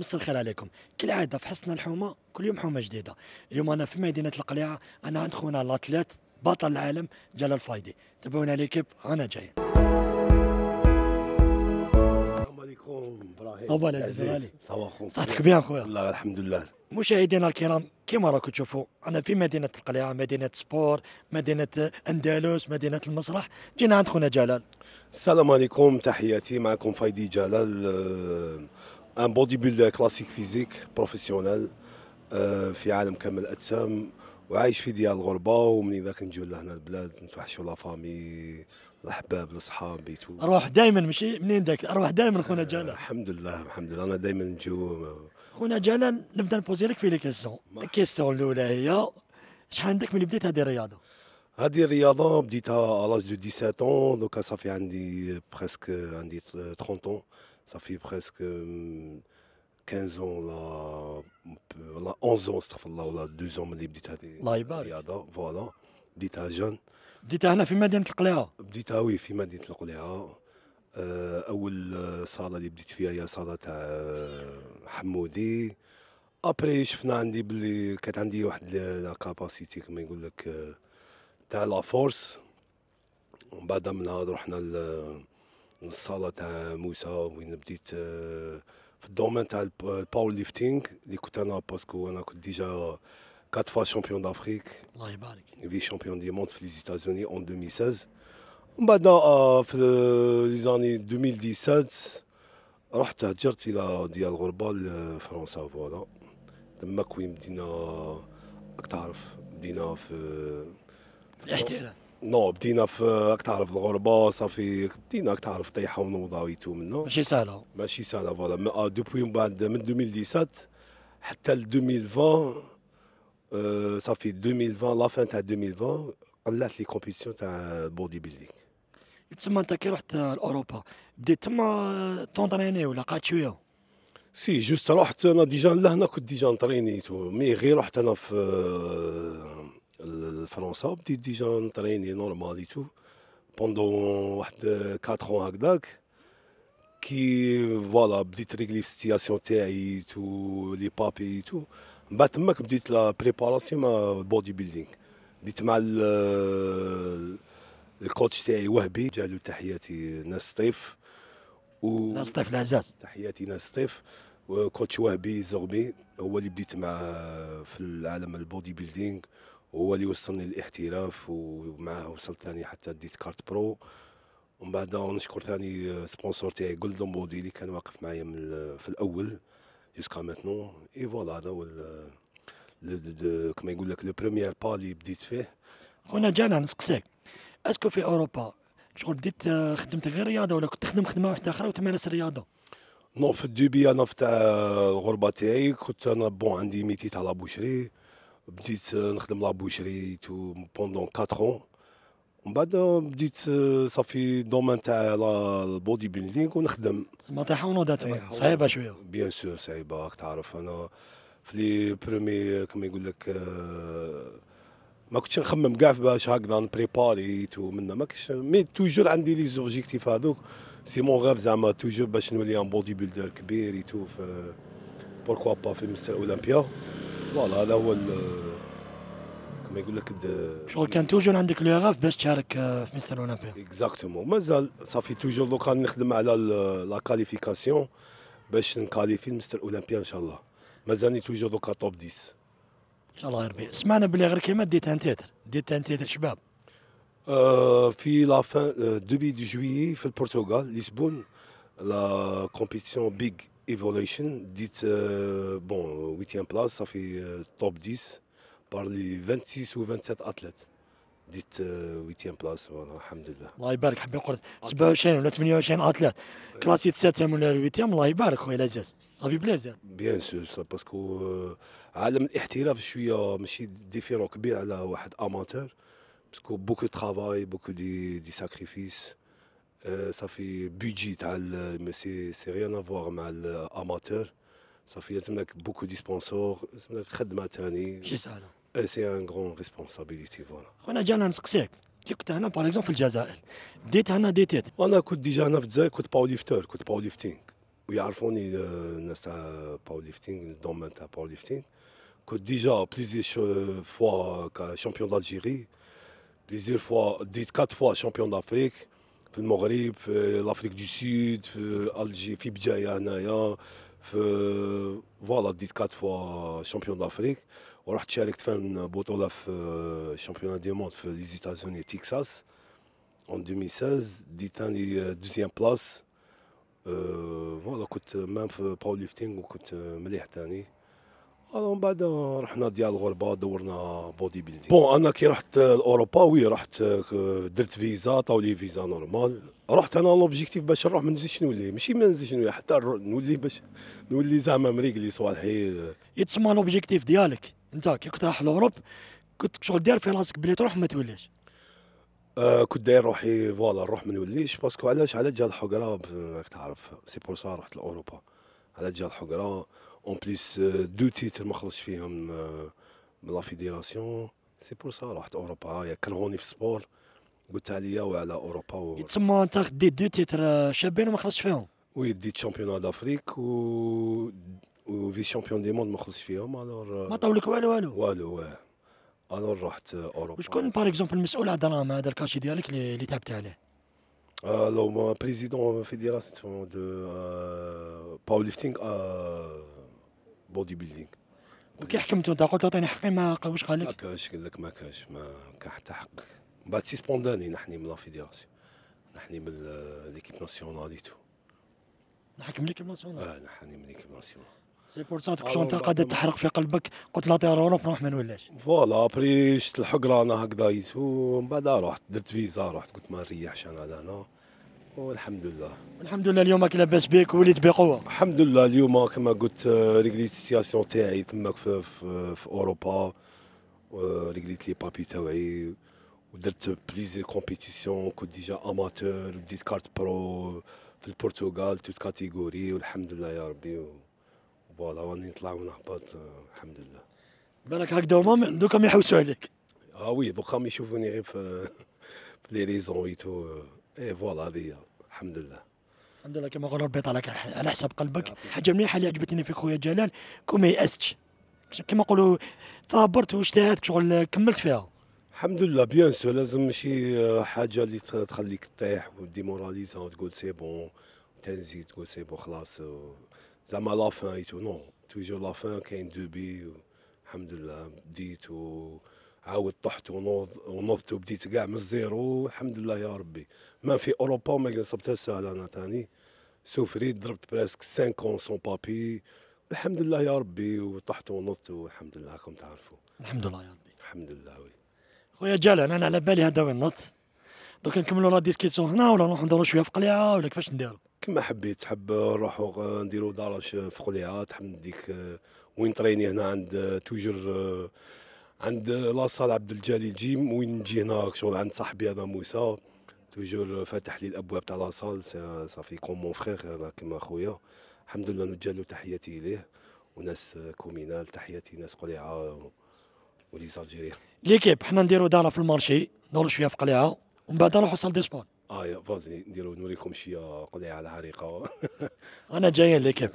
مس الخير عليكم كالعاده في حصن الحومه كل يوم حومه جديده اليوم انا في مدينه القليعه انا عند خونا لاتليت بطل العالم جلال الفايدي تابعونا ليكيب انا جاي السلام عليكم ابراهيم صباح الخير صباح صحتك بيا خويا والله الحمد لله مشاهدينا الكرام كما راكم تشوفوا انا في مدينه القليعه مدينه سبور مدينه اندلس مدينه المسرح جينا عند خونا جلال السلام عليكم تحياتي معكم فايدي جلال ان بودي بيلدر كلاسيك فيزيك بروفيسيونيل في عالم كامل الاجسام وعايش في ديار الغربه ومن اذا كنجيو لهنا البلاد نتوحشوا لا فامي الاحباب الاصحاب اروح دائما ماشي منين داك اروح دائما خونا آه، جلال الحمد لله الحمد لله انا دائما نجيو خونا جلال نبدا نبوزي لك في لي كيسيون الكيسيون الاولى هي شحال عندك ملي بديت هذه الرياضه هذه الرياضه بديتها لاج دو 17 اون دوكا صافي عندي بريسك عندي 30 اون ça fait presque 15 euh, ans لا ولا 11 ans استغفر الله ولا 2 ans ملي بديت هذه الرياضه فوالا بديتها جون بديتها هنا في مدينه القليعه بديتها وي في مدينه القليعه اول صاله اللي بديت فيها هي صاله تاع حمودي ابري شفنا عندي بلي كانت عندي واحد لا كاباسيتي كما يقول لك تاع لا فورس ومن بعد من منها رحنا من الصاله تاع موسى وين بديت في الدومين تاع الباور ليفتينغ اللي كنت انا باسكو انا كنت ديجا 4 فوا شامبيون دافريك الله يبارك في شامبيون دي موند في لي اون 2016 من بعد في لي زاني 2017 رحت هجرت الى ديال الغربه لفرنسا فوالا تماك وين بدينا راك تعرف بدينا في الاحتراف نو بدينا في راك تعرف الغربه صافي بدينا راك تعرف طيحه ونوضه ويتو منه ماشي سهله ماشي سهله فوالا آه، دوبوي من بعد من 2017 حتى ل 2020 أه صافي 2020 لا فان تاع 2020 قلات لي كومبيتيسيون تاع البودي بيلدينغ تسمى انت كي رحت لاوروبا بديت تما تونتريني ولا قعدت شويه سي جوست رحت انا ديجا لهنا كنت ديجا نتريني مي غير رحت انا في فرنسا بديت ديجا نتريني نورمال اي تو بوندون واحد 4 هكذاك كي فوالا بديت ريغلي في السيتياسيون تاعي تو لي بابي تو من بعد تماك بديت لا بريباراسيون مع البودي بيلدينغ بديت مع الكوتش تاعي وهبي جالو تحياتي ناس طيف و ناس طيف العزاز تحياتي ناس طيف كوتش وهبي زغبي هو اللي بديت معاه في العالم البودي بيلدينغ هو اللي وصلني للاحتراف ومعاه وصلت ثاني حتى ديت كارت برو ومن بعد نشكر ثاني سبونسور تاعي جولدن بودي اللي كان واقف معايا في الاول جيسكا ماتنو اي فوالا هذا هو كما يقول لك لو بروميير با اللي بديت فيه خونا جانا نسقسيك اسكو في اوروبا شغل بديت آه، خدمت غير رياضه ولا كنت تخدم خدمه واحده اخرى وتمارس الرياضه نو في الدوبي انا في تاع الغربه تاعي كنت انا بون عندي ميتي تاع لابوشري بديت آه، نخدم لا بوشري تو بوندون 4 اون ومن بعد آه، بديت آه، صافي دومين تاع البودي بيلدينغ ونخدم تما تعاونوا تما صعيبه شويه بيان سور صعيبه راك تعرف انا في لي برومي كما يقول لك ما كنتش نخمم كاع باش هكذا تو منا ما كنتش مي توجور عندي لي زوبجيكتيف هذوك سي مون غاف زعما توجور باش نولي ان بودي بيلدر كبير تو في بوركوا با في مستر اولمبيا فوالا هذا هو كما يقول لك شغل كان توجور عندك لو باش تشارك آه، في مستر اولمبيا اكزاكتومون مازال صافي توجور دوكا نخدم على لا كاليفيكاسيون باش نكاليفي مستر اولمبيا ان شاء الله مازالني توجور دوكا توب 10 ان شاء الله يا ربي سمعنا بلي غير كيما ديت ان تيتر ديت ان تيتر شباب آه، في لا فان دوبي دو جويي في البرتغال لشبون لا كومبيتيسيون بيغ Evolution, ديت بون euh, bon, 8e place, ça 10 بار لي 26 و 27 اتليت ديت 8 بلاس الحمد لله الله يبارك حبي قلت 27 ولا 28 اتليت كلاسي 7 ولا 8 الله يبارك خويا لازاز صافي بليزير بيان سور باسكو عالم الاحتراف شويه ماشي ديفيرون كبير على واحد اماتور باسكو بوكو ترافاي بوكو دي دي ساكريفيس Euh, ça fait budget, mais c'est c'est rien à voir mal euh, amateur, ça fait c'est même beaucoup de sponsors, c'est même une grande responsabilité voilà. On a déjà un succès. Tu sais par exemple, le Jazzail, date, on a date. On a coup de déjà là vété, coup j'étais powerlifter, coup powerlifting. Oui, ils savent que powerlifting dans ma powerlifting. j'étais déjà plusieurs fois euh, champion d'Algérie, plusieurs fois quatre fois champion d'Afrique. Pour Maghreb, l'Afrique du Sud, Algérie, l'Algérie, pour Voilà, dit quatre fois champion d'Afrique. Je suis en train faire une championnat du monde les États-Unis et Texas en 2016. Je en deuxième place. Voilà, je même, pour train lifting, faire des pavillons. من بعد رحنا ديال الغربه دورنا بودي بيلدينغ بون انا كي رحت لاوروبا وي رحت آه، درت فيزا طاو لي فيزا نورمال رحت انا لوبجيكتيف باش نروح ما نزيدش نولي ماشي ما نزيدش نولي حتى نولي باش نولي زعما مريقلي صوالحي يتسمى لوبجيكتيف ديالك انت كي كنت رايح لاوروب كنت شغل داير في راسك بلي تروح ما توليش آه كنت داير روحي فوالا نروح ما نوليش باسكو علاش على جا الحقره راك تعرف سي بور سا رحت لاوروبا على جا الحقره اون بليس دو تيتر ما خرجتش فيهم euh, من لا فيديراسيون سي بور سا رحت اوروبا هايا كرهوني في السبور قلت عليا وعلى اوروبا و... تسمى انت ديت دو تيتر شابين وما خلصتش فيهم وي ديت شامبيون دافريك و في شامبيون دي موند ما خرجتش فيهم الور euh, ما طولك والو والو والو واه الور رحت اوروبا وشكون بار اكزومبل المسؤول على الدراهم هذا الكاشي ديالك اللي تعبت عليه الو بريزيدون فيديراسيون دو باور ليفتينغ بودي بيلدينغ وكي حكمتو انت قلت له عطيني حقي ما واش قال لك ما كاش قال لك ما كاش ما كان حتى حق من بعد سيسبونداني نحني من لافيديراسيون نحني من ليكيب ناسيونال ايتو نحكم ليكيب ناسيونال اه نحني من ليكيب ناسيونال سي بور سا كنت انت قاعد تحرق في قلبك قلت لا تيرا اوروب نروح ما نولاش فوالا بري شت الحقره انا هكذا ايتو من بعد رحت درت فيزا رحت قلت ما نريحش انا لهنا والحمد لله الحمد لله اليوم لاباس بك وليت بقوه الحمد لله اليوم كما قلت آه، رجليت السياسيون تاعي تماك في, في, في اوروبا آه، رجليت لي بابي تاوعي ودرت بليزير كومبيتيسيون كنت ديجا اماتور وديت كارت برو في البرتغال توت كاتيغوري والحمد لله يا ربي فوالا راني نطلع ونهبط آه، الحمد لله بالك هكذا هما دوكا ما يحوسوا عليك اه وي دوكا يشوفوني غير في لي ريزون ويتو ايه فوالا هذه الحمد لله الحمد لله كما قال ربي على على حساب قلبك حاجه مليحه اللي عجبتني فيك خويا جلال كون ما يأستش كما نقولوا ثابرت واجتهدت شغل كملت فيها الحمد لله بيان سور لازم ماشي آه، حاجه اللي تخليك تطيح وديموراليزا وتقول سي بون تنزي تقول سي بون خلاص زعما لا فان نو توجور لا فان كاين دو بي الحمد لله بديت و عاود طحت ونوض ونضت وبديت كاع من الزيرو الحمد لله يا ربي ما في اوروبا ما صبتها سهل انا ثاني سوفريت ضربت براسك 5 سون بابي الحمد لله يا ربي وطحت ونضت والحمد لله راكم تعرفوا الحمد لله يا ربي الحمد لله وي خويا جلال انا على بالي هذا وين نط دوك نكملوا لا ديسكسيون هنا ولا نروح ندورو شويه في قليعه ولا كيفاش نديرو كما حبيت تحب نروحو نديرو دارش في قليعه تحب نديك آه، وين تريني هنا عند آه، توجر آه، عند لاصال عبد الجليل جيم وين نجي هناك شغل عند صاحبي هذا موسى توجور فاتح لي الابواب تاع لاصال صافي كوم مون فخيغ كيما خويا الحمد لله نوجه تحياتي اليه وناس كومينال تحياتي ناس قليعه وليس الجيريان ليكيب حنا نديرو دارا في المارشي نور شويه في قليعه ومن بعد نروحو صال دي سبور اه يا فازي نديرو نوريكم شويه آه، قليعه العريقه انا جايين ليكيب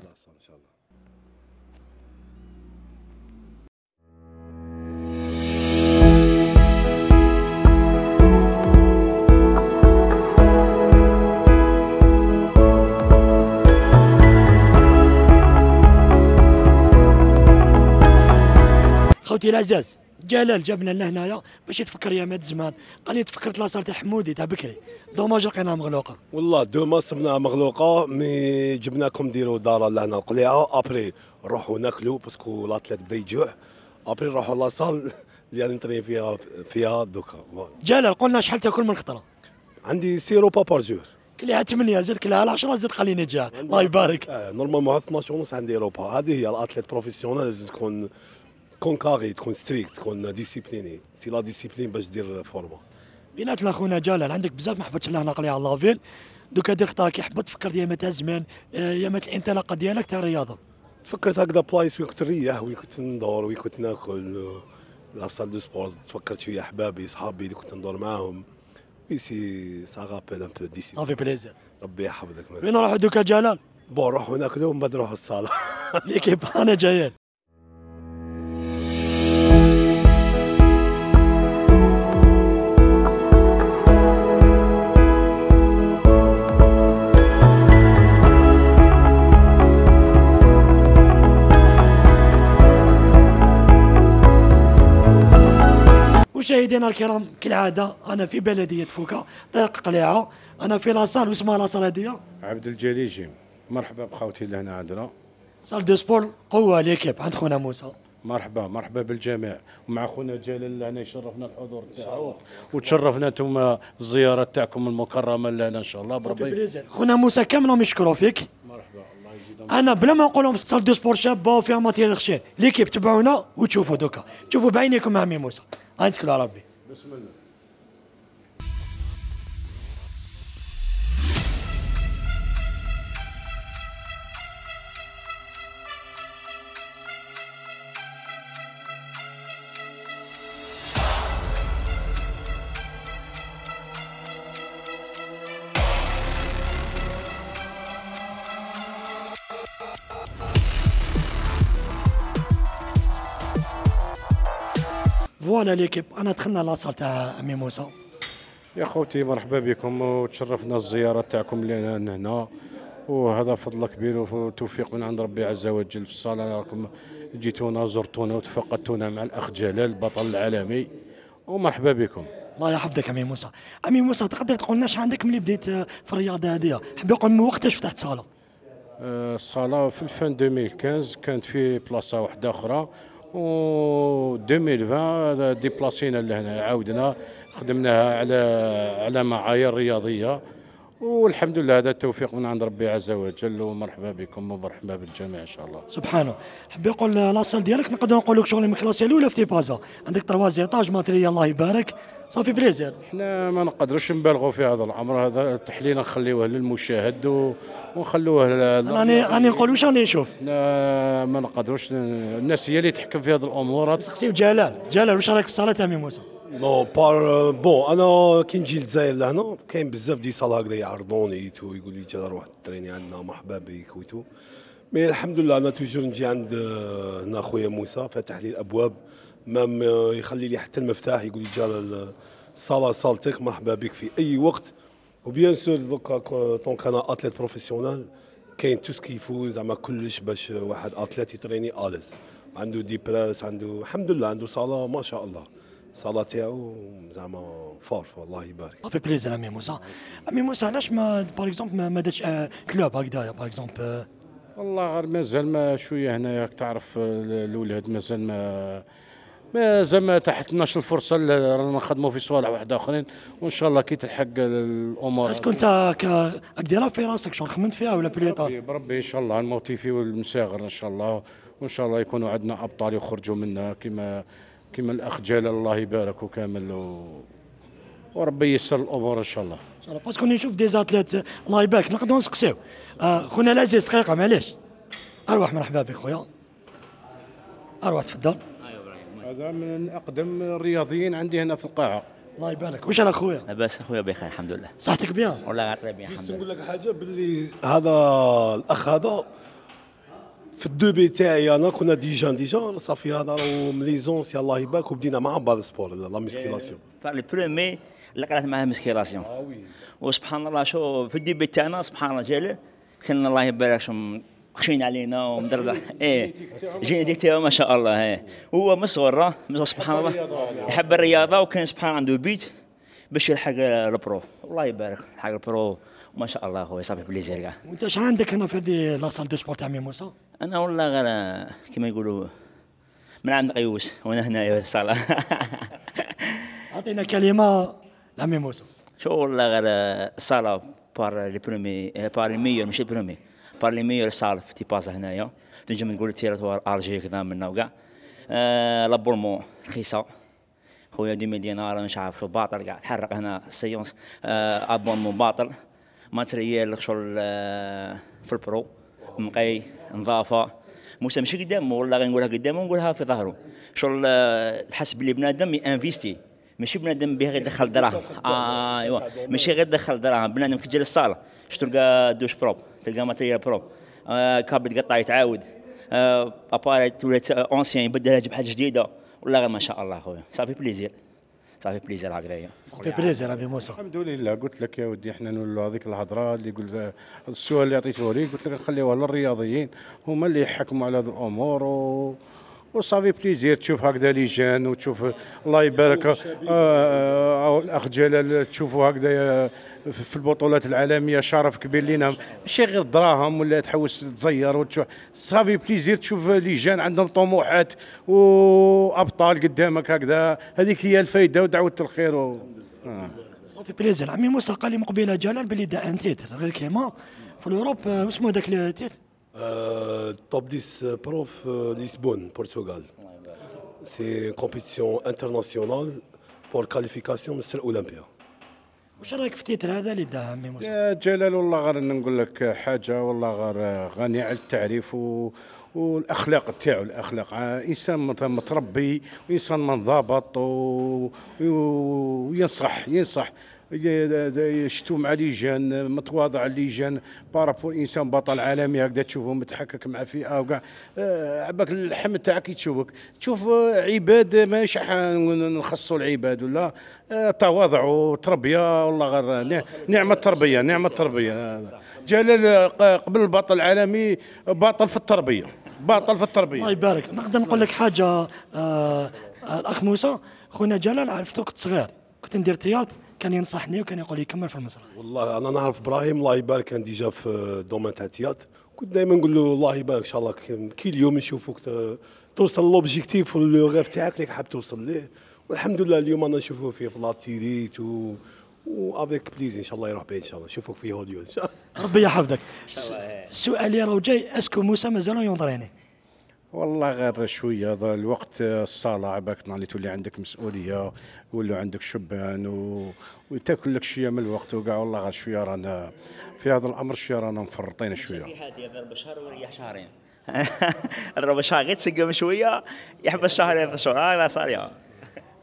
خوتي العزاز جلال جابنا لهنايا باش يتفكر يا مات زمان قال لي تفكرت لاصال تاع حمودي تاع بكري دوماج لقيناها مغلوقه والله دوما صبناها مغلوقه مي جبناكم ديروا دار لهنا القليعه ابري نروحوا ناكلوا باسكو لاتليت بدا يجوع ابري نروحوا لاصال اللي يعني نتري فيها فيها دوكا جلال قلنا شحال تاكل من خطره عندي سيرو بابار بار جور كلها 8 زاد كلها 10 زاد لي نجاح الله يبارك آه نورمالمون 12 ونص عندي روبا هذه هي الاتليت بروفيسيونيل لازم تكون تكون كاغي تكون ستريكت تكون ديسيبليني سي لا ديسيبلين باش دير فورما بينات اخونا جلال عندك بزاف ما حبتش لهنا قليل على لافيل دوكا دير خطره كي حبت تفكر ديما تاع زمان آه، يا الانطلاقه ديالك تاع الرياضه تفكرت هكذا بلايص وين كنت نريح وين كنت ندور وين كنت ناكل آه، لا سال دو سبور تفكرت شويه احبابي صحابي اللي كنت ندور معاهم وي سي سا رابيل ان بو ديسيبلين صافي بليزير ربي يحفظك وين نروحوا دوكا جلال بون نروحوا ناكلوا ومن بعد نروحوا الصاله ليكيب انا جايين مشاهدينا الكرام كالعاده انا في بلديه فوكا طريق قليعه انا في لاصال واسمها لاصال هذه عبد الجليل جيم مرحبا بخوتي اللي هنا عندنا سال دو سبور قوه ليكيب عند خونا موسى مرحبا مرحبا بالجميع ومع خونا جلال اللي هنا يشرفنا الحضور تاعو وتشرفنا انتم الزياره تاعكم المكرمه اللي هنا ان شاء الله بربي خونا موسى كامل يشكروا فيك مرحبا الله انا بلا ما نقول لهم سال دو سبور شابه وفيها ماتيريال خشين ليكيب تبعونا وتشوفوا دوكا تشوفوا بعينيكم عمي موسى antes que o dólar abrir. فوالا ليكيب انا دخلنا لاصال تاع امي موسى يا خوتي مرحبا بكم وتشرفنا الزياره تاعكم لنا هنا وهذا فضل كبير وتوفيق من عند ربي عز وجل في الصلاه راكم جيتونا زرتونا وتفقدتونا مع الاخ جلال البطل العالمي ومرحبا بكم الله يحفظك امي موسى امي موسى تقدر تقول لنا عندك ملي بديت في الرياضه هذه حبي يقول من وقتاش فتحت صاله آه، الصاله في الفان 2015 كانت في بلاصه واحده اخرى و 2020 ديبلاسينا لهنا عاودنا خدمناها على على معايير رياضيه والحمد لله هذا التوفيق من عند ربي عز وجل ومرحبا بكم ومرحبا بالجميع ان شاء الله سبحانه حبي يقول لاصال ديالك نقدر نقول لك شغل من كلاس الاولى في بازا عندك طاج ماتريال الله يبارك صافي بليزير حنا ما نقدروش نبالغوا في هذا الامر هذا التحليل نخليوه للمشاهد ونخلوه انا انا نقول واش راني نشوف ما نقدروش الناس هي اللي تحكم في هذه الامور سقسي جلال جلال واش رايك في الصلاه تامي موسى نو بار بون انا كي نجي للجزائر لهنا كاين بزاف دي صلاه هكذا يعرضوني تو يقول لي جا واحد التريني عندنا مرحبا بك وتو مي الحمد لله انا توجور نجي عند هنا خويا موسى فتح لي الابواب مام يخلي لي حتى المفتاح يقول لي جا الصاله صالتك مرحبا بك في اي وقت وبيان سور دوكا طونك انا اتليت بروفيسيونال كاين تو سكيفو زعما كلش باش واحد اتليت يتريني اليز عنده دي براس عنده الحمد لله عنده صاله ما شاء الله صلاة تاعو زعما فورف الله يبارك صافي بليزير امي موسى امي موسى علاش ما باغ اكزومبل ما دارش كلوب آه، هكذايا باغ اكزومبل آه؟ والله غير مازال ما شويه هنايا تعرف آه، الاولاد مازال ما مازال ما تحتناش الفرصه اللي رانا نخدموا في صوالح واحد اخرين وان شاء الله كي تلحق الامور اسكو انت كديرها في راسك شغل خمنت فيها ولا بليطا بربي ان شاء الله الموتيفي المساغر ان شاء الله وان شاء الله يكونوا عندنا ابطال يخرجوا منها كما كما الاخ جلال الله يبارك وكامل و... وربي ييسر الامور ان شاء الله ان شاء الله باسكو نشوف دي زاتليت الله يبارك نقدروا نسقسيو آه خونا العزيز دقيقه معليش اروح مرحبا بك خويا اروح تفضل هذا من اقدم الرياضيين عندي هنا في القاعه الله يبارك واش راك خويا لاباس اخويا بخير الحمد لله صحتك بيان والله غير بخير الحمد لله نقول لك حاجه باللي هذا الاخ هذا في الدوبي تاعي انا كنا ديجان ديجان صافي هذا مليزونس الله يبارك وبدينا مع بعض سبور لا مسكيلاسيون لي برومي اللي قرات معاه ميسكيلاسيون اه وي وسبحان الله شو في بي تاعنا سبحان الله جاله كنا الله يبارك شو خشين علينا ومدربة ايه جينيتيك تاعو ما شاء الله ايه هو من الصغر سبحان الله يحب الرياضه وكان سبحان الله عنده بيت باش يلحق البرو الله يبارك يلحق البرو ما شاء الله خويا صافي بليزير كاع وانت اش عندك هنا في هذه لا سال دو سبور تاع ميموسا انا والله غير كما يقولوا من عند قيوس وانا هنايا في الصاله اعطينا كلمه لا ميموس شو والله غير الصاله بار لي برومي بار لي ميور ماشي برومي بار لي ميور صاله في تيبازا هنايا تنجم نقول تيراتوار ارجي كذا منا آه، وكاع لابورمون رخيصه خويا مدينة راه مش عارف شو باطل قاعد تحرق هنا سيونس ابورمون ابونمون باطل ماتريال شغل في البرو مقاي نظافه موسى ماشي قدامه والله غنقولها قدامه ونقولها في ظهره شغل تحس بلي بنادم انفيستي ماشي بنادم به غير دخل دراهم آه, آه،, آه، ايوا ماشي غير دخل دراهم بنادم كي تجي للصاله باش تلقى دوش بروب تلقى ماتيريال بروب آه كابل تقطع يتعاود آه ابارات ولات آه، اونسيان يبدلها يجيب حاجه جديده والله غير ما شاء الله خويا صافي بليزير صافي بليزير هكذايا صافي بليزير ابي موسى الحمد لله قلت لك يا ودي احنا نولوا هذيك الهضره اللي قلت السؤال اللي عطيته لي قلت لك نخليوها للرياضيين هما اللي يحكموا على هذه الامور و... وصافي بليزير تشوف هكذا لي جان وتشوف الله يبارك آه آه, آه، الاخ جلال تشوفوا هكذا آه، في البطولات العالميه شرف كبير لينا ماشي غير دراهم ولا تحوس تزير وتشوف صافي بليزير تشوف لي جان عندهم طموحات وابطال قدامك هكذا هذيك هي الفائده ودعوه الخير و... صافي آه. بليزير عمي موسى قال لي مقبله جلال بلي دا ان تيتر غير كيما في الاوروب آه، اسمه هذاك التيتر توب 10 بروف ليسبون البرتغال سي كومبيتيسيون انترناسيونال بور كاليفيكاسيون مستر اولمبيا واش رايك في التيتر هذا اللي داه عمي موسى؟ جلال والله غير نقول لك حاجه والله غير غني على التعريف و والاخلاق تاعو الاخلاق انسان متربي وانسان منضبط وينصح ينصح يشتوم على ليجان متواضع ليجان بارابور انسان بطل عالمي هكذا تشوفه متحكك مع فئه وكاع آه، عباك اللحم تاعك يتشوفك تشوف عباد ماشي نخصوا العباد ولا آه، تواضع وتربيه والله غير نعمه التربيه نعمه التربيه جلال آه، قبل البطل العالمي باطل في التربيه باطل في التربيه الله يبارك نقدر نقول لك حاجه آه الاخ موسى خونا جلال عرفتو كنت صغير كنت ندير تياتر كان ينصحني وكان يقول لي كمل في المسرح والله انا نعرف ابراهيم الله يبارك كان ديجا في دومين تاع التياتر كنت دائما نقول له الله يبارك ان شاء الله كي اليوم نشوفوك توصل لوبجيكتيف ولو تاعك اللي حاب توصل ليه والحمد لله اليوم انا نشوفه فيه في لاتيريت و وافيك بليز ان شاء الله يروح بيه ان شاء الله نشوفك في هوليود ان شاء الله ربي يحفظك سؤالي راه جاي اسكو موسى مازالو ينظريني والله غير شويه هذا الوقت الصالة عباك نهار اللي تولي عندك مسؤوليه ولو عندك شبان و... وتاكل لك شويه من الوقت وكاع والله غير شويه رانا في هذا الامر شويه رانا مفرطين شويه هاديه غير شهر وريح شهرين الربع شهر غير تسقم شويه يحب شهرين في الشهر هذا آه، صار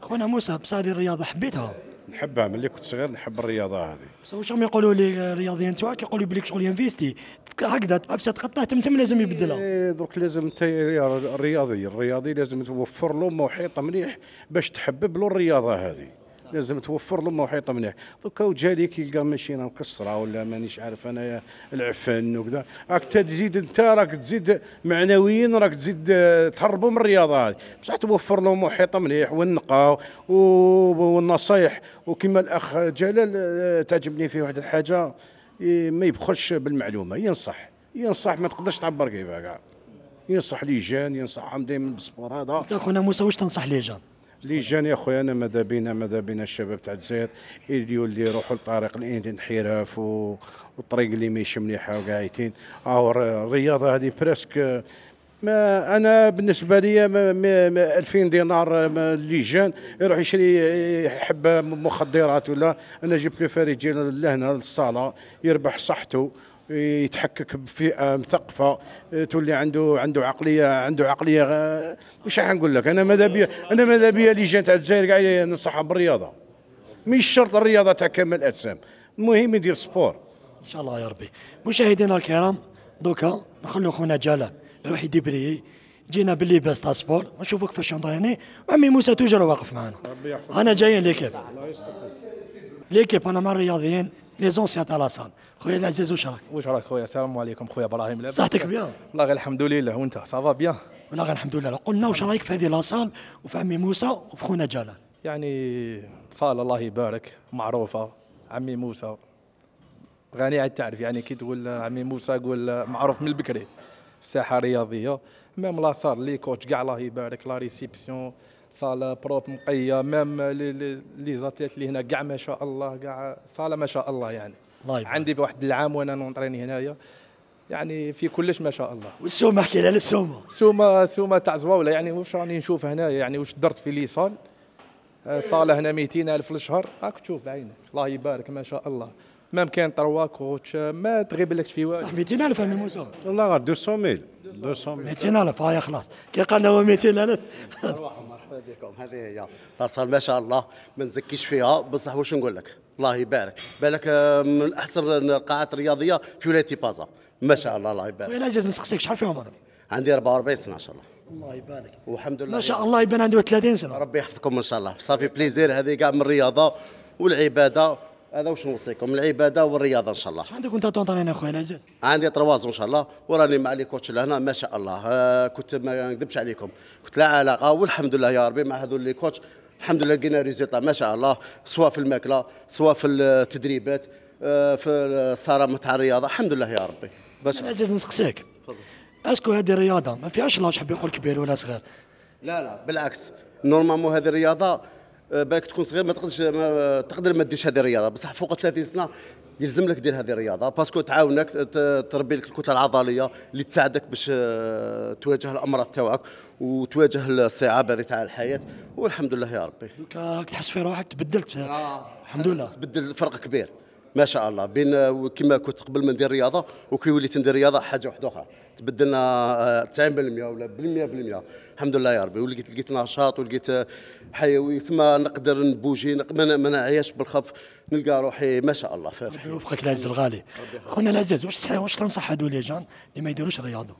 خونا موسى بصادي الرياضه حبيتها نحبها ملي كنت صغير نحب الرياضه هذه بصح واش يقولوا لي رياضيا انت تاعك يقولوا بلي شغل ينفيستي هكذا تبسه تقطع تم تم لازم يبدلها إيه، درك لازم انت الرياضي الرياضي لازم توفر له محيط مليح باش تحبب له الرياضه هذه لازم توفر له محيط مليح دوكا وجا لي كيلقى ماشي مكسره ولا مانيش عارف انايا العفن وكذا راك تزيد انت راك تزيد معنويا راك تزيد آه، تهربوا من الرياضه هذه بصح توفر له محيط مليح والنقاء والنصايح وكما الاخ جلال آه، تعجبني فيه واحد الحاجه ما يبخلش بالمعلومه ينصح ينصح ما تقدرش تعبر كيفها كاع ينصح لي جان ينصحهم دائما بالسبور هذا خونا موسى واش تنصح لي جان اللي يا خويا انا ماذا بينا ماذا بينا الشباب تاع الجزائر اللي اللي يروحوا لطريق الانحراف والطريق اللي ماهيش مليحه وقاعدين او الرياضه هذه برسك ما انا بالنسبه لي 2000 دينار اللي جان يروح يشري حبه مخدرات ولا انا جيب بريفير يجي لهنا للصاله يربح صحته يتحكك بفئه مثقفه آه، تولي عنده عنده عقليه عنده عقليه واش حنقول لك انا ماذا بيا انا ماذا بيا لجان تاع الجزائر كاع ننصحها بالرياضه مش شرط الرياضه تاع كامل الاجسام المهم يدير سبور ان شاء الله يا ربي مشاهدينا الكرام دوكا نخلو خونا جلال يروح يدبري جينا باللباس تاع سبور ونشوفوك كيفاش نطيني وعمي موسى توجر واقف معنا انا جاي ليكيب ليكيب انا مع الرياضيين لي زونسيان تاع لاصال خويا العزيز واش راك؟ واش راك خويا السلام عليكم خويا ابراهيم لاباس صحتك بيان والله غير الحمد لله وانت صافا بيان والله غير الحمد لله قلنا واش رايك في هذه لاصال وفي عمي موسى وفي خونا جلال يعني صال الله يبارك معروفه عمي موسى غني عن التعريف يعني كي تقول عمي موسى قول معروف من البكري الساحه الرياضيه ميم لاصال لي كوتش كاع الله يبارك لا ريسيبسيون صاله بروب نقيه مام لي زاتيت اللي هنا كاع ما شاء الله كاع صاله ما شاء الله يعني الله طيب. عندي بواحد العام وانا نونطريني هنايا يعني في كلش ما شاء الله والسومه احكي لنا السومه السومه السومه تاع زواوله يعني واش راني نشوف هنا يعني واش درت في لي صال آه، صاله هنا ألف في الشهر راك تشوف بعينك الله يبارك ما شاء الله مام كاين طروا كوتش ما تغيبلكش في والو ألف امي موسى والله 200 ألف 200 ألف هاي خلاص كي 200 ألف بكم هذه هي راسها ما شاء الله ما نزكيش فيها بصح واش نقول لك الله يبارك بالك آه، من احسن القاعات الرياضيه في ولايه بازا ما شاء الله الله يبارك وين عزيز نسقسيك شحال فيهم انا عندي 44 سنه ان شاء الله الله يبارك والحمد لله ما شاء الله يبان عنده 30 سنه ربي يحفظكم ان شاء الله صافي بليزير هذه كاع من الرياضه والعباده هذا واش نوصيكم العباده والرياضه ان شاء الله شحال عندك انت طونطانين اخويا العزيز عندي ترواز ان شاء الله وراني مع لي كوتش لهنا ما شاء الله آه كنت ما نكذبش عليكم كنت لا علاقه والحمد لله يا ربي مع هذول لي كوتش الحمد لله لقينا ريزيطا ما شاء الله سواء في الماكله سواء في التدريبات آه، في الصرامه تاع الرياضه الحمد لله يا ربي باش العزيز نسقسيك اسكو هذه الرياضه ما فيهاش الله يقول كبير ولا صغير لا لا بالعكس نورمالمون هذه الرياضه بالك تكون صغير ما تقدرش ما تقدر ما ديرش هذه الرياضه بصح فوق 30 سنه يلزم لك دير هذه الرياضه باسكو تعاونك تربي لك الكتله العضليه اللي تساعدك باش آه، تواجه الامراض تاعك وتواجه الصعاب هذه تاع الحياه والحمد لله يا ربي دوكا تحس في روحك تبدلت آه. الحمد لله تبدل فرق كبير ما شاء الله بين آه، كما كنت قبل ما ندير رياضه وكي وليت ندير رياضه حاجه واحده اخرى تبدلنا 90% آه، ولا 100% الحمد لله يا ربي ولقيت لقيت نشاط ولقيت حيوي ثم نقدر نبوجي ما نعياش بالخف نلقى روحي ما شاء الله في ربي يوفقك العز الغالي خونا العزاز واش واش تنصح هادو لي جان اللي ما يديروش رياضه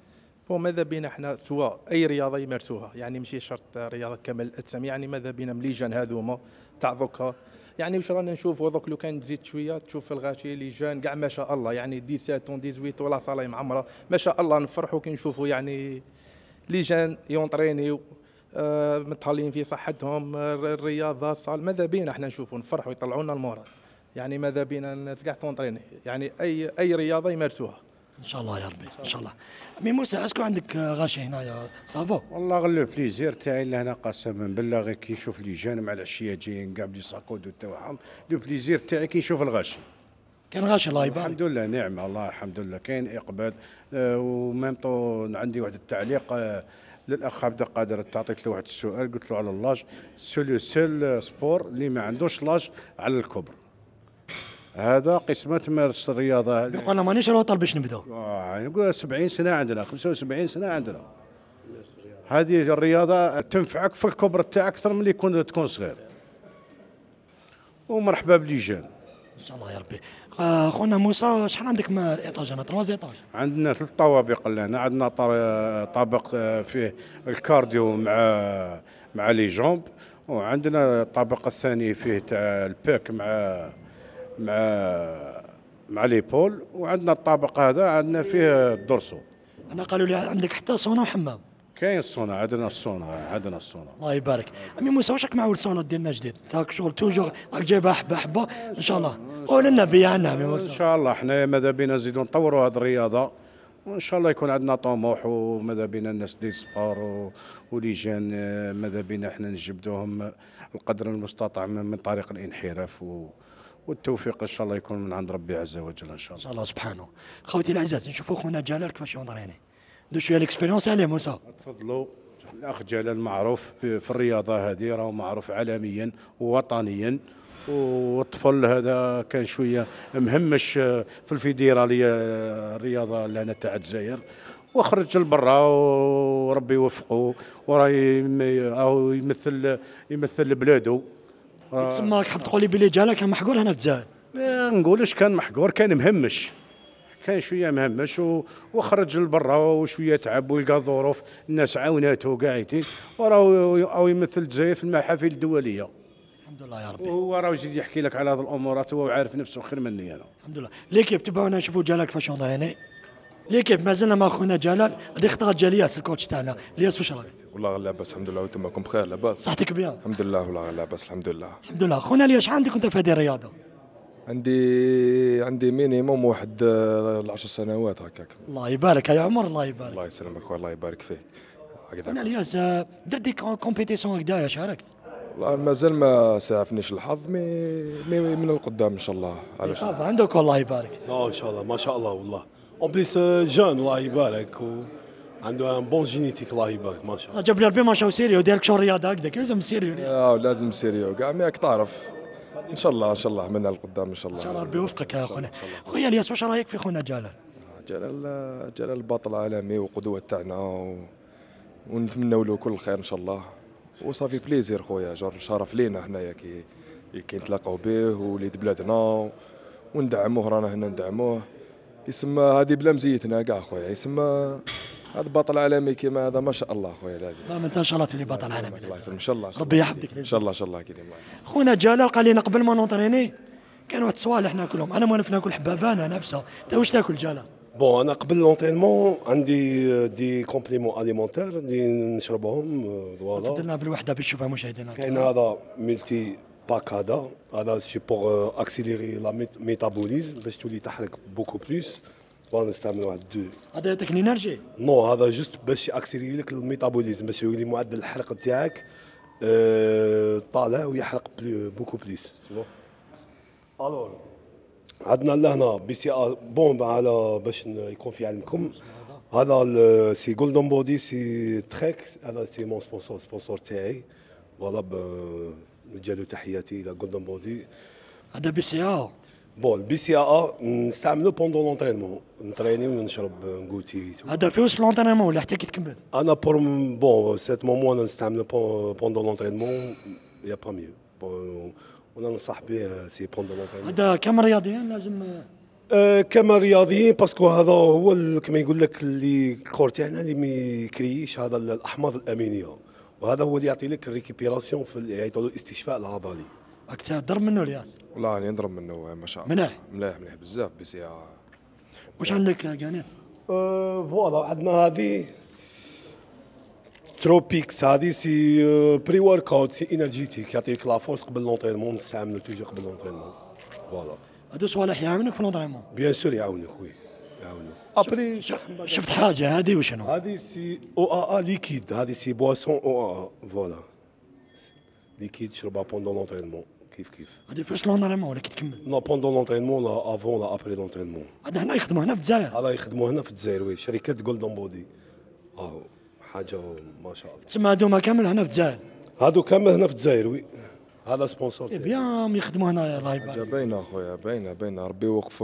بون ماذا بينا احنا سواء اي رياضه يمارسوها يعني ماشي شرط رياضه كمال الاجسام يعني ماذا بينا جان هذوما تاع دوكا يعني واش رانا نشوفوا دوك لو كان تزيد شويه تشوف الغاشي لي جون كاع ما شاء الله يعني 17 18 ولا صاله معمره ما شاء الله نفرحوا كي نشوفوا يعني لي جان يونطرينيو آه، متهلين في صحتهم آه، الرياضه صال ماذا بينا احنا نشوفوا نفرحوا يطلعوا لنا المورال يعني ماذا بينا الناس كاع تونطريني يعني اي اي رياضه يمارسوها ان شاء الله يا ربي ان شاء الله مي موسى اسكو عندك غاشي هنايا صافو والله غير البليزير تاعي لهنا قسما بالله غير كي نشوف لي جان مع العشيه جايين كاع بلي ساكود تاعهم لو بليزير تاعي كي نشوف الغاشي كان غاش الله يبارك الحمد لله نعم الله الحمد لله كاين اقبال آه، وميم طو عندي واحد التعليق آه، للاخ عبد القادر تعطيت له واحد السؤال قلت له على اللاج سو لو سبور اللي ما عندوش لاج على الكبر هذا قسمة تمارس الرياضة يقول انا مانيش الوطن باش نبداو آه، نقول يعني 70 سنة عندنا 75 سنة عندنا هذه الرياضة تنفعك في الكبر تاعك أكثر من اللي تكون صغير ومرحبا بلي ان شاء الله يا ربي آه، خونا موسى شحال عندك ما الايطاج هنا ترواز ايطاج عندنا ثلاث طوابق لهنا عندنا طابق آه، فيه الكارديو مع مع لي جومب وعندنا الطابق الثاني فيه تاع البيك مع مع مع لي بول وعندنا الطابق هذا عندنا فيه الدرسو انا قالوا لي عندك حتى صونا وحمام كاين الصونا عندنا الصونا عندنا الصونا الله يبارك امي موسى واش راك مع الصونا ديالنا جديد تاك شغل توجور راك جايبها حبه حبه ان شاء الله قول لنا بي ان شاء الله احنا ماذا بينا نزيدوا نطوروا هذه الرياضه وان شاء الله يكون عندنا طموح وماذا بينا الناس ديال السبار ولي جان آه، ماذا بينا احنا نجبدوهم القدر المستطاع من طريق الانحراف و والتوفيق ان شاء الله يكون من عند ربي عز وجل ان شاء الله ان شاء الله سبحانه خوتي العزاز نشوفوا خونا جلال كيفاش ينظر يعني دو شويه ليكسبيريونس عليه موسى تفضلوا الاخ جلال معروف في الرياضه هذه راهو معروف عالميا ووطنيا والطفل هذا كان شويه مهمش آه، في الفيدراليه آه، الرياضه هنا تاع الجزائر وخرج لبرا وربي يوفقه وراه يمثل يمثل بلاده إيه، آه، تسمى حاب تقول لي بلي جالك كان محقور هنا في الجزائر ما إيه، نقولش كان محقور كان مهمش كان شويه مهمش وخرج لبرا وشويه تعب ولقى ظروف الناس عاوناته قاعدين وراه يمثل الجزائر في المحافل الدوليه الحمد لله يا ربي وهو راه يزيد يحكي لك على هذه الامورات هو عارف نفسه خير مني انا الحمد لله ليكيب تبعونا نشوفوا جلال كيفاش يعني ليكيب مازلنا مع خونا جلال غادي خطرات جا الكوتش تاعنا الياس واش راك؟ والله لاباس الحمد لله وانتم راكم بخير لاباس صحتك بيان الحمد لله والله لاباس الحمد لله الحمد لله خونا الياس شحال عندك انت في هذه الرياضه؟ عندي عندي مينيموم واحد العشر آه، سنوات هكاك الله يبارك يا عمر الله يبارك الله يسلمك والله يبارك فيك انا الياس درت دي كومبيتيسيون هكذايا شاركت والله مازال ما سعفنيش الحظ مي, مي من القدام ان شاء الله على خير عندك والله يبارك لا ان شاء الله ما شاء الله والله اون بليس جون الله يبارك و... عنده ان بون جينيتيك الله يبارك ما شاء الله جاب لي ربي ما شاء الله سيريو لك شو رياضه هكذاك لازم سيريو اه لازم سيريو كاع ماك تعرف ان شاء الله ان شاء الله من القدام ان شاء الله ان شاء الله ربي يوفقك يا خونا خويا الياس واش رايك في خونا جلال آه، جلال آه، جلال بطل عالمي وقدوه تاعنا و... ونتمنوا له كل خير ان شاء الله وصافي بليزير خويا جار شرف لينا هنايا كي كي نتلاقاو به وليد بلادنا وندعموه رانا هنا ندعموه يسمى هذه بلا مزيتنا كاع خويا يسمى هذا بطل عالمي كيما هذا ما شاء الله خويا العزيز ما انت ان شاء الله تولي بطل عالمي الله يسلمك ان شاء الله ربي يحفظك ان شاء الله ان شاء الله كريم خونا جلال قال لنا قبل ما نونطريني كان واحد الصوالح ناكلهم انا موالف ناكل حبابانه نفسها انت واش تاكل جلال بون انا قبل لونترينمون عندي دي كومبليمون اليمونتير اللي نشربهم فوالا euh, فضلنا بالوحده باش نشوفها مشاهدينا كاين هذا ملتي باك هذا هذا سي بوغ اكسيليري لا ميتابوليزم باش تولي تحرك بوكو بلوس فوالا نستعمل واحد دو هذا يعطيك انرجي نو هذا جوست باش ياكسيليري لك الميتابوليزم باش يولي معدل الحرق تاعك euh, طالع ويحرق بوكو بلوس الور عندنا لهنا بي ا بومب على باش يكون في علمكم هذا سي جولدن بودي سي تريك هذا سي مون سبونسور سبونسور تاعي فوالا آه، نجدوا تحياتي الى جولدن بودي هذا بي سي ا بون البي سي ا آه، نستعملو بوندون لونترينمون نتريني ونشرب نقوتي هذا في وسط لونترينمون ولا حتى كي تكمل انا بور بون سيت مومون نستعملو بوندون لونترينمون يا با ميو وننصح به سي بوندو هذا كما رياضيين لازم آه كما رياضيين باسكو هذا هو كما يقول لك اللي الكور تاعنا اللي ما يكريش هذا الاحماض الامينيه وهذا هو اللي يعطي لك الريكيبيراسيون في يعيطوا يعني الاستشفاء العضلي اكثر ضرب منه الياس والله راني يعني نضرب منه ما شاء الله مليح مليح مليح بزاف بس واش عندك قانيت آه فوالا عندنا هذه تروبيك هادي سي بري ورك اوت سي انرجيتيك يعطيك لا فورس قبل لونترينمون نستعملو توجا قبل لونترينمون فوالا هادو صوالح يعاونك في لونترينمون بيان سور يعاونك وي يعاونك ابري شفت حاجه هادي وشنو هادي سي او ا ا ليكيد هادي سي بواسون او ا ا فوالا ليكيد تشربها بوندون لونترينمون كيف كيف هذه فاش لونترينمون ولا كي تكمل نو بوندون لونترينمون لا افون لا ابري لونترينمون هذا هنا يخدموا هنا في الجزائر هذا يخدموا هنا في الجزائر وي شركه جولدن بودي اه حاجه ما شاء الله تسمى هادو كامل هنا في الجزائر هادو كامل هنا في الجزائر وي هذا سبونسور سي إيه، بيان يخدموا هنايا الله يبارك باينه اخويا باينه باينه ربي يوقف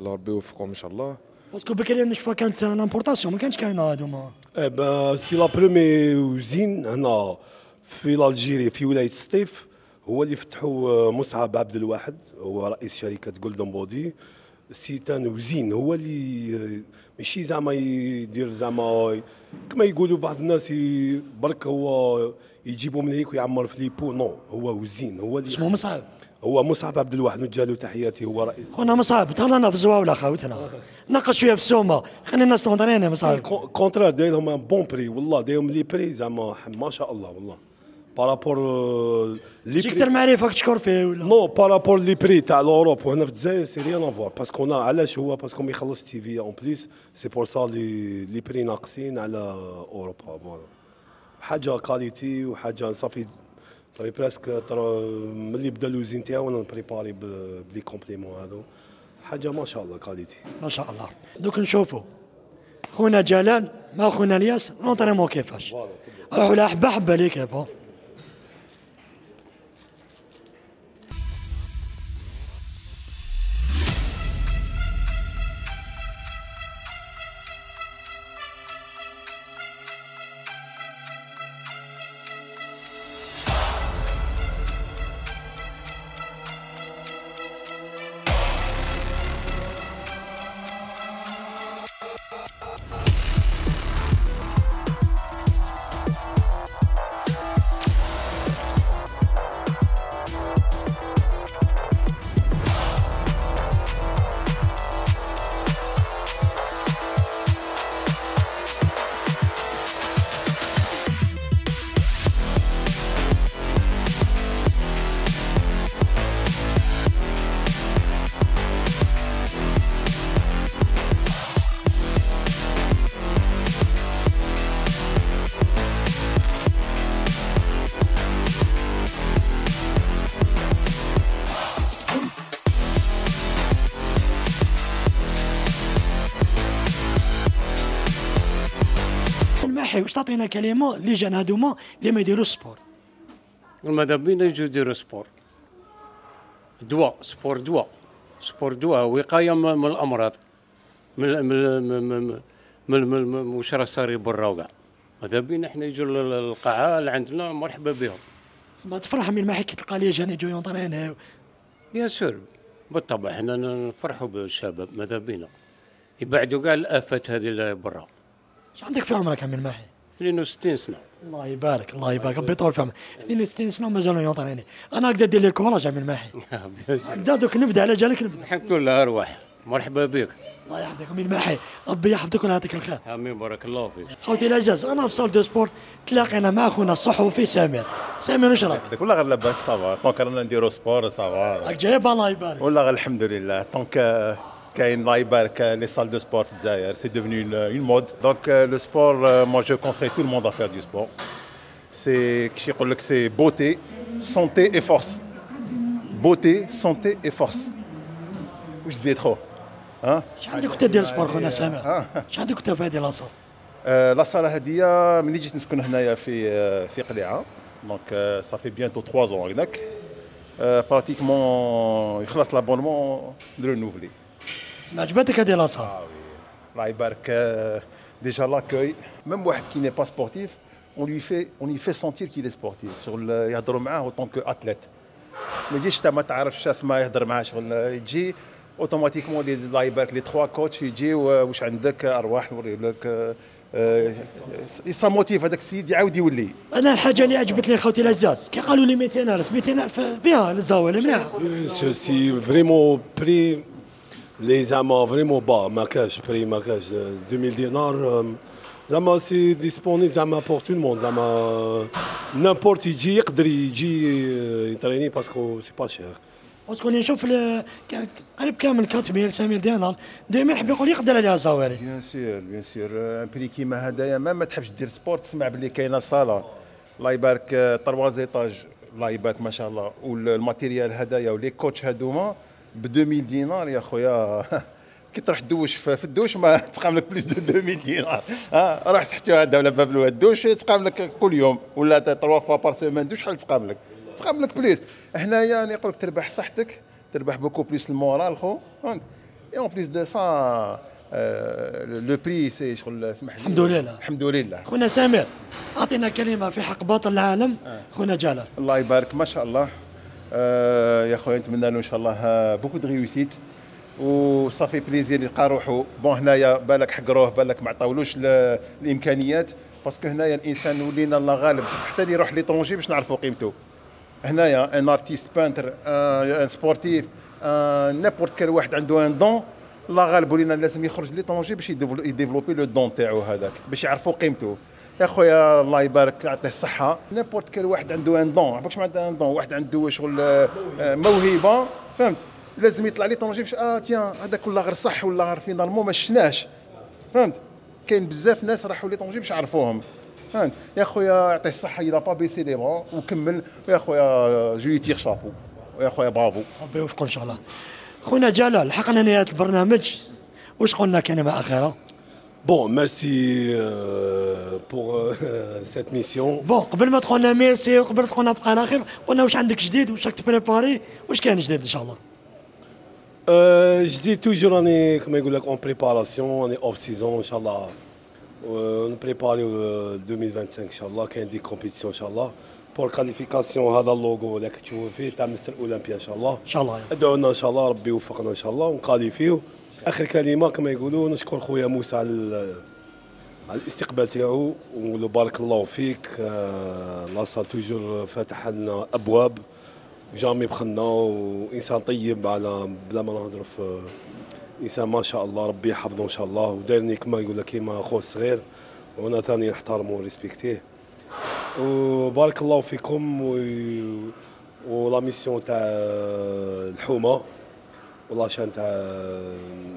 ربي يوفقهم ان شاء الله باسكو بكري انا شفت كانت لامبورتاسيون ما كانتش كاينه هادوما اي با سي لا برومي وزين هنا في الجيري في ولايه ستيف هو اللي فتحوا آه، مصعب عبد الواحد هو رئيس شركه جولدن بودي سيتان وزين هو اللي آه، ماشي زعما يدير زعما كما يقولوا بعض الناس برك هو يجيبوا من هيك ويعمر في ليبو نو هو وزين هو اللي اسمه مصعب هو مصعب عبد الواحد نجالو تحياتي هو رئيس خونا مصعب طلعنا في الزواولة خاوتنا ناقش شويه في السومه خلينا الناس تهضر هنا مصعب كونترار داير لهم بون بري والله داير لهم لي بري زعما ما شاء الله والله بارابور لي بري اكثر معرفه تشكر فيه ولا نو بارابور لي بري تاع لوروب وهنا في الجزائر سي ريان افوار باسكو انا علاش هو باسكو ميخلص يخلص تي في اون بليس سي بور سا لي لي بري ناقصين على اوروبا فوالا حاجه كاليتي وحاجه صافي صافي براسك ترى ملي بدا لوزين تاعو انا نبريباري بلي كومبليمون هادو حاجه ما شاء الله كاليتي ما شاء الله دوك نشوفوا خونا جلال ما خونا الياس نونطريمون كيفاش روحوا لها حبه حبه ليك بو صحي واش تعطينا كلمه اللي جان هذوما اللي ما يديروش سبور ماذا بينا يجوا يديروا سبور دواء سبور دواء سبور دواء وقايه من الامراض من من من من, من, واش راه صاري برا وكاع ماذا بينا حنا يجوا للقاعه اللي عندنا مرحبا بهم تسمى تفرح من ما حكيت تلقى لي جان يجوا بيان سور بالطبع حنا نفرحوا بالشباب ماذا بينا يبعدوا كاع الافات هذه اللي برا ايش عندك في عمرك عم الماحي؟ 62 سنه الله يبارك الله يبارك ربي يطول في عمرك 62 سنه ومازال ينطر عيني انا اقدر ندير لك كوراج عم الماحي اقدر دوك نبدا على جالك نبدا الحمد لله ارواح مرحبا بك الله يحفظك امين الماحي ربي يحفظك ويعطيك الخير امين بارك الله فيك خوتي العزاز انا في سال دو سبور تلاقينا مع خونا الصحفي سامر سامر واش راك؟ والله غير لاباس صافا دونك رانا نديرو سبور صافا راك جايب الله يبارك والله غير الحمد لله دونك Kain Laibar, les salles de sport, c'est devenu une mode. Donc euh, le sport, euh, moi je conseille tout le monde à faire du sport. C'est C'est beauté, santé et force. Beauté, santé et force. Je disais trop. Hein? J'ai écouté le sport, Rona Samer. Ah. J'ai écouté faire de euh, la salle. La salle a dit, je suis venu fait la ans. Donc ça fait bientôt trois ans. Pratiquement, il reste l'abonnement de renouveler. ما عجبتك هذه لاصا الله يبارك ديجا لاكوي ميم واحد كي ني با سبورتيف اون لي في اون لي في سونتير كي لي سبورتيف شغل يهضروا معاه اون كو اتليت ما يجيش حتى ما تعرفش اسما يهضر معاه شغل يجي اوتوماتيكمون الله يبارك لي تخوا كوتش يجي واش عندك ارواح نوري لك يسا موتيف هذاك السيد يعاود يولي انا الحاجه اللي عجبت لي خوتي العزاز كي قالوا لي 200000 200000 بها للزاويه مليح سي فريمون بري فريمون با ما كاش بري ما كاش 2000 آه، دينار زعما سي ديسبونيبل زعما بور تو الموند زعما نيمبورت يجي يقدر يجي آه، يتريني باسكو سي با شير باسكو اللي نشوف قريب كامل 4000 5000 دينار دائما يحب يقول يقدر عليها الزواري بيان سور بيان سور ان بري كيما هذايا ما ما تحبش دير سبورت تسمع بلي كاينه صاله الله يبارك تروا زيتاج لايبات ما شاء الله والماتيريال هذايا ولي كوتش هذوما ب 2000 دينار يا خويا كي تروح تدوش في الدوش ما تقام لك بليس دو 2000 دينار ها روح هذا ولا باب الدوش تقام لك كل يوم ولا تروا فوا بار سيمين دوش شحال تقام لك تقام لك بليس هنايا يعني يقول لك تربح صحتك تربح بوكو بليس المورال خو فهمت اي اون بليس دو سا لو بري سي شغل سمح لي الحمد لله الحمد لله خونا سامر اعطينا كلمه في حق باطل العالم آه. خونا جلال الله يبارك ما شاء الله آه، يا خويا نتمنى له ان شاء الله بوكو دو ريوسيت وصافي بليزير يلقى روحو بون هنايا بالك حقروه بالك ما عطاولوش الامكانيات باسكو هنايا الانسان ولينا الله غالب حتى اللي يروح ليترونجي باش نعرفوا قيمته هنايا ان ارتيست بانتر ان سبورتيف نابورت كان واحد عنده ان دون الله غالب ولينا لازم يخرج ليترونجي باش يديفلوبي لو دون تاعو هذاك باش يعرفوا قيمته يا خويا الله يبارك يعطيه الصحه نيمبورت كل واحد عنده ان دون عباك شنو عنده ان دون واحد عنده شغل آه، آه، موهبه فهمت لازم يطلع لي طونجي باش اه تيان هذاك ولا غير صح ولا غير فينالمون ما شناش فهمت كاين بزاف ناس راحوا لي طونجي باش عرفوهم فهمت يا خويا يعطيه الصحه الى با بيسي لي بون وكمل ويا خويا جو تيغ شابو ويا خويا برافو ربي يوفقه ان شاء الله خونا جلال لحقنا نهايه البرنامج واش قلنا كلمه اخيره بون ميرسي euh, سيت ميسيون بون قبل ما تقولنا ميرسي وقبل تقولنا بقى على خير قلنا واش عندك جديد واش راك تبريباري واش كاين جديد ان شاء الله جديد توجور راني كما يقول لك اون بريباراسيون راني اوف سيزون ان شاء الله Inch'Allah. Euh, on prépare euh, 2025, Inch'Allah, qu'il y a des compétitions, Inch'Allah. Pour هذا اللوغو اللي تشوفوا فيه تاع مستر اولمبيا ان شاء الله. ان شاء الله. ادعوا لنا ان شاء الله ربي يوفقنا ان شاء الله ونكاليفيو اخر كلمه كما يقولوا نشكر خويا موسى على على الاستقبال تاعو ونقول بارك الله فيك آه، لاصال توجور فاتح لنا ابواب جامي بخنا وانسان طيب على بلا ما نهضر في انسان ما شاء الله ربي يحفظه ان شاء الله ودارني كما يقول لك كيما خو صغير وانا ثاني نحترمه ونريسبكتيه وبارك الله فيكم و... ولا ميسيون تاع الحومه والله شان تاع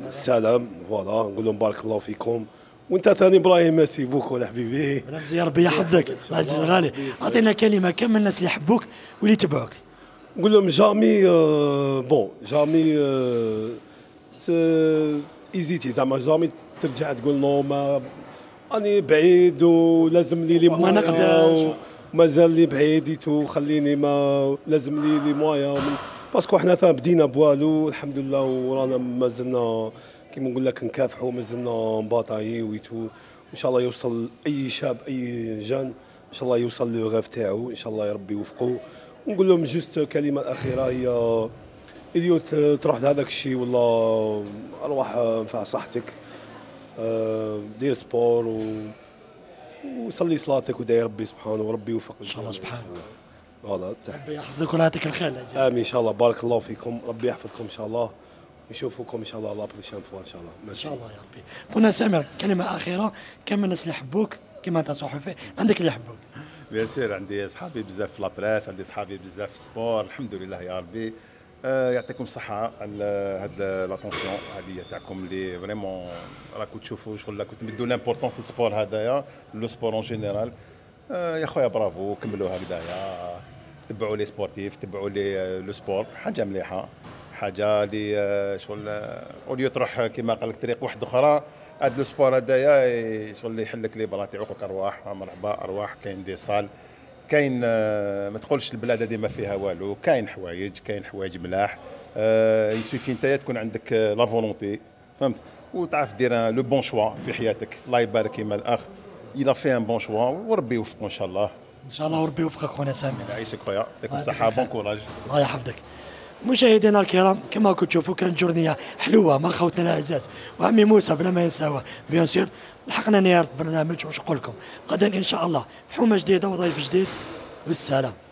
السلام آه، فوالا نقول لهم بارك الله فيكم وانت ثاني ابراهيم ميرسي بوك ولا حبيبي رمزي يا ربي يحفظك العزيز غالي اعطينا كلمه كم الناس اللي يحبوك واللي يتبعوك نقول لهم جامي آه بون جامي آه ايزيتي زعما جامي ترجع تقول لهم راني آه، بعيد ولازم لي لي ما نقدرش مازال لي بعيد خليني ما لازم لي لي مويا باسكو حنا بدينا بوالو الحمد لله ورانا مازلنا كيما نقول لك نكافحوا مازلنا مباطاي ويتو ان شاء الله يوصل اي شاب اي جان ان شاء الله يوصل لو غاف تاعو ان شاء الله يا ربي يوفقه ونقول لهم جوست كلمه الاخيره هي اليو تروح لهذاك الشيء والله ارواح نفع صحتك آه، دير سبور و وصلي صلاتك وداير ربي سبحانه وربي يوفقك ان شاء الله سبحانه غلط ربي يحفظك ويعطيك الخير عزيزي امين ان شاء الله بارك الله فيكم ربي يحفظكم ان شاء الله نشوفكم ان شاء الله الله بروشان فوا ان شاء الله ان شاء الله يا ربي خونا سامر كلمه اخيره كم الناس اللي يحبوك كما انت صحفي عندك اللي يحبوك بيان سور عندي اصحابي بزاف في لابريس عندي اصحابي بزاف في السبور الحمد لله يا ربي آه، يعطيكم الصحة على هاد لاتونسيون هادية تاعكم اللي فريمون راكم تشوفوا شغل راكم تمدوا لامبورتون في السبور هذايا لو سبور اون آه، جينيرال يا خويا برافو كملوا هكذايا تبعوا لي سبورتيف تبعوا لي آه، لو سبور حاجه مليحه حاجه اللي آه، شغل آه، اوليو تروح كما قال لك طريق واحد اخرى هذا السبور هذايا شغل يحل لك لي براتي تعوقك ارواح مرحبا ارواح كاين دي صال كاين ما تقولش البلاد هذه ما فيها والو كاين حوايج كاين حوايج ملاح في انت تكون عندك لا فولونتي فهمت وتعرف دير لو بون شوا في حياتك الله يبارك كيما الاخ الى في ان بون شوا وربي يوفقه ان شاء الله ان شاء الله وربي يوفقك خونا سامي الله يعيشك خويا يعطيكم الصحه بون كوراج الله يحفظك مشاهدينا الكرام كما راكم تشوفوا كانت جورنيه حلوه مع خوتنا الاعزاز وعمي موسى بلا ما ينساوه بيان سير لحقنا نهايه البرنامج واش نقول لكم غدا ان شاء الله حومه جديده وضيف جديد والسلام